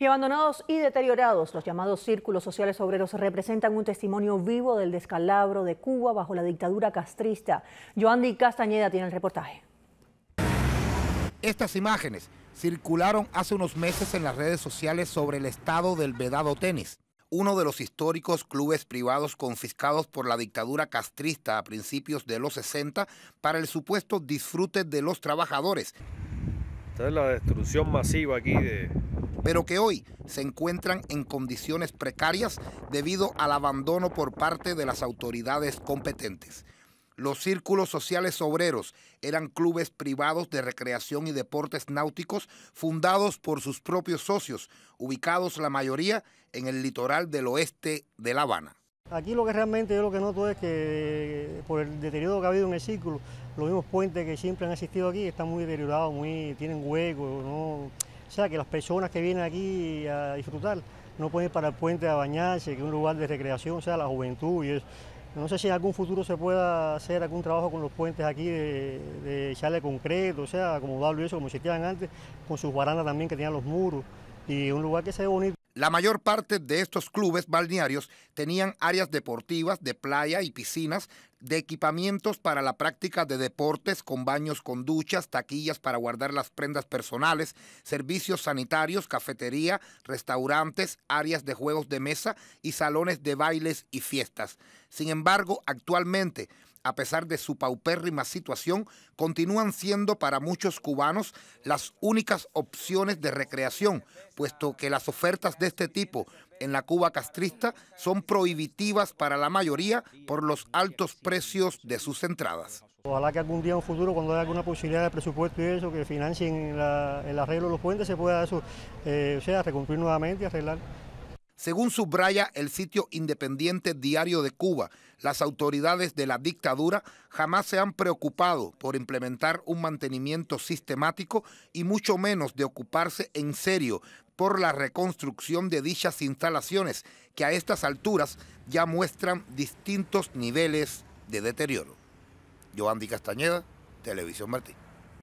Y abandonados y deteriorados, los llamados círculos sociales obreros representan un testimonio vivo del descalabro de Cuba bajo la dictadura castrista. Joandy Castañeda tiene el reportaje. Estas imágenes circularon hace unos meses en las redes sociales sobre el estado del Vedado Tenis, uno de los históricos clubes privados confiscados por la dictadura castrista a principios de los 60 para el supuesto disfrute de los trabajadores. Esta es la destrucción masiva aquí de, pero que hoy se encuentran en condiciones precarias debido al abandono por parte de las autoridades competentes. Los círculos sociales obreros eran clubes privados de recreación y deportes náuticos fundados por sus propios socios, ubicados la mayoría en el litoral del oeste de La Habana. Aquí lo que realmente yo lo que noto es que eh, por el deterioro que ha habido en el círculo, los mismos puentes que siempre han existido aquí están muy deteriorados, muy, tienen huecos, no, o sea, que las personas que vienen aquí a disfrutar no pueden ir para el puente a bañarse, que es un lugar de recreación, o sea, la juventud y eso. No sé si en algún futuro se pueda hacer algún trabajo con los puentes aquí de, de echarle concreto, o sea, acomodarlo y eso, como se quedan antes, con sus barandas también que tenían los muros, y un lugar que se sea bonito. La mayor parte de estos clubes balnearios tenían áreas deportivas de playa y piscinas, de equipamientos para la práctica de deportes con baños con duchas, taquillas para guardar las prendas personales, servicios sanitarios, cafetería, restaurantes, áreas de juegos de mesa y salones de bailes y fiestas. Sin embargo, actualmente a pesar de su paupérrima situación, continúan siendo para muchos cubanos las únicas opciones de recreación, puesto que las ofertas de este tipo en la Cuba castrista son prohibitivas para la mayoría por los altos precios de sus entradas. Ojalá que algún día en un futuro, cuando haya alguna posibilidad de presupuesto y eso, que financien el arreglo de los puentes, se pueda eso, eh, o sea, reconstruir nuevamente y arreglar. Según subraya el sitio independiente Diario de Cuba, las autoridades de la dictadura jamás se han preocupado por implementar un mantenimiento sistemático y mucho menos de ocuparse en serio por la reconstrucción de dichas instalaciones que a estas alturas ya muestran distintos niveles de deterioro. Giovanni Castañeda, Televisión Martín.